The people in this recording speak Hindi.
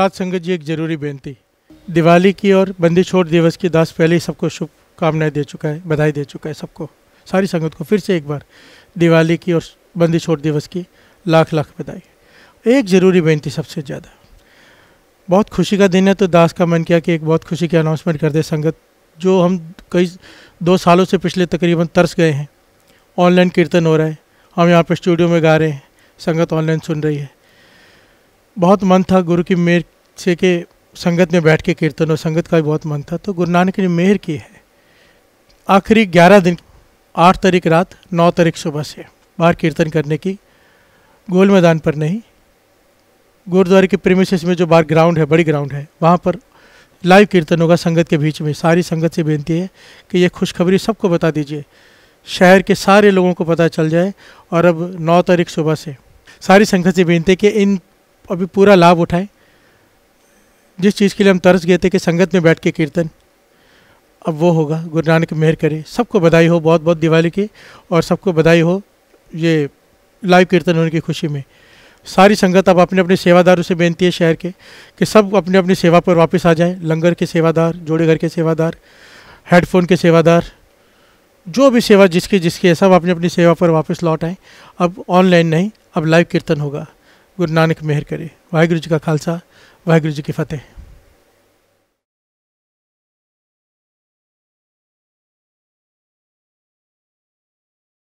साथ संगत जी एक जरूरी बेनती दिवाली की और बंदी छोड़ दिवस की दास पहले ही सबको शुभकामनाएं दे चुका है बधाई दे चुका है सबको सारी संगत को फिर से एक बार दिवाली की और बंदी छोड़ दिवस की लाख लाख बधाई एक ज़रूरी बेनती सबसे ज़्यादा बहुत खुशी का दिन है तो दास का मन किया कि एक बहुत खुशी की अनाउंसमेंट कर दे संगत जो हम कई दो सालों से पिछले तकरीबन तरस गए हैं ऑनलाइन कीर्तन हो रहा है हम यहाँ पर स्टूडियो में गा रहे हैं संगत ऑनलाइन सुन रही है बहुत मन था गुरु की मेहर से के संगत में बैठ के कीर्तन और संगत का भी बहुत मन था तो गुरु नानक ने मेहर की है आखिरी ग्यारह दिन आठ तारीख रात नौ तारीख सुबह से बाहर कीर्तन करने की गोल मैदान पर नहीं गुरुद्वारे के प्रेमिसेस में जो बाहर ग्राउंड है बड़ी ग्राउंड है वहाँ पर लाइव कीर्तन होगा संगत के बीच में सारी संगत से बेनती है कि ये खुशखबरी सबको बता दीजिए शहर के सारे लोगों को पता चल जाए और अब नौ तारीख सुबह से सारी संगत से बेनती है कि इन अभी पूरा लाभ उठाएं जिस चीज़ के लिए हम तरस गए थे कि संगत में बैठ के कीर्तन अब वो होगा गुरु नानक मेहर करे सबको बधाई हो बहुत बहुत दिवाली की और सबको बधाई हो ये लाइव कीर्तन होने की खुशी में सारी संगत अब अपने अपने सेवादारों से बेनती है शहर के कि सब अपने अपनी सेवा पर वापस आ जाएं लंगर के सेवादार जोड़े घर के सेवादार हेडफोन के सेवादार जो भी सेवा जिसकी जिसकी है सब अपनी अपनी सेवा पर वापस लौट आएँ अब ऑनलाइन नहीं अब लाइव कीर्तन होगा गुरु नानक मेहर करे वाहगुरु जी का खालसा वाहगुरु जी की फतेह